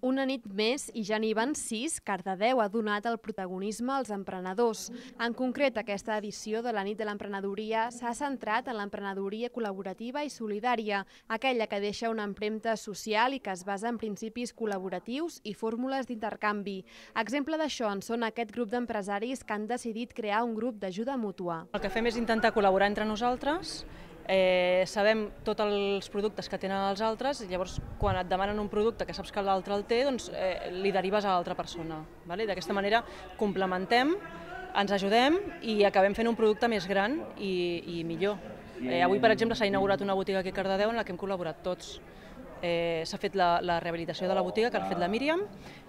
Una nit més, i ja n'hi van sis, Cardedeu ha donat el protagonisme als emprenedors. En concret, aquesta edició de la nit de l'emprenedoria s'ha centrat en l'emprenedoria col·laborativa i solidària, aquella que deixa una empremta social i que es basa en principis col·laboratius i fórmules d'intercanvi. Exemple d'això en són aquest grup d'empresaris que han decidit crear un grup d'ajuda mútua. El que fem és intentar col·laborar entre nosaltres eh, sabem tots els productes que tenen els altres, i llavors quan et demanen un producte que saps que l'altre el té, doncs eh, li derives a l'altra persona. Vale? D'aquesta manera complementem, ens ajudem i acabem fent un producte més gran i, i millor. Eh, avui, per exemple, s'ha inaugurat una botiga aquí a Cardedeu en la que hem col·laborat tots eh, s'ha fet la, la rehabilitació de la botiga que l'ha fet la Míriam,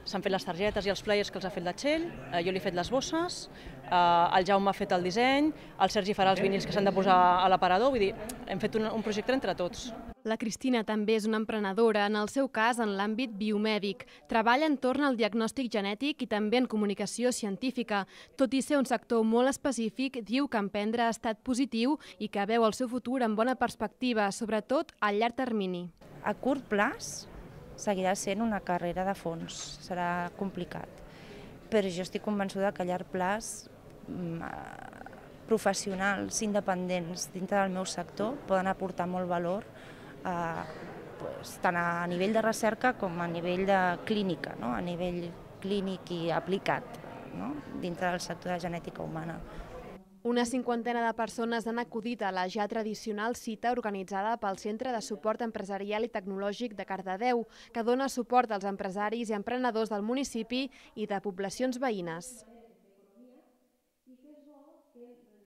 s'han fet les targetes i els flyers que els ha fet la Txell, eh, jo li he fet les bosses, eh, el Jaume ha fet el disseny, el Sergi farà els vinils que s'han de posar a l'aparador, vull dir, hem fet un, un projecte entre tots. La Cristina també és una emprenedora, en el seu cas en l'àmbit biomèdic. Treballa entorn al diagnòstic genètic i també en comunicació científica. Tot i ser un sector molt específic, diu que emprendre ha estat positiu i que veu el seu futur amb bona perspectiva, sobretot a llarg termini a curt plaç seguirà sent una carrera de fons, serà complicat. Però jo estic convençuda que a llarg plaç mm, eh, professionals independents dintre del meu sector poden aportar molt valor a, eh, pues, tant a nivell de recerca com a nivell de clínica, no? a nivell clínic i aplicat no? dintre del sector de genètica humana. Una cinquantena de persones han acudit a la ja tradicional cita organitzada pel Centre de Suport Empresarial i Tecnològic de Cardedeu, que dona suport als empresaris i emprenedors del municipi i de poblacions veïnes.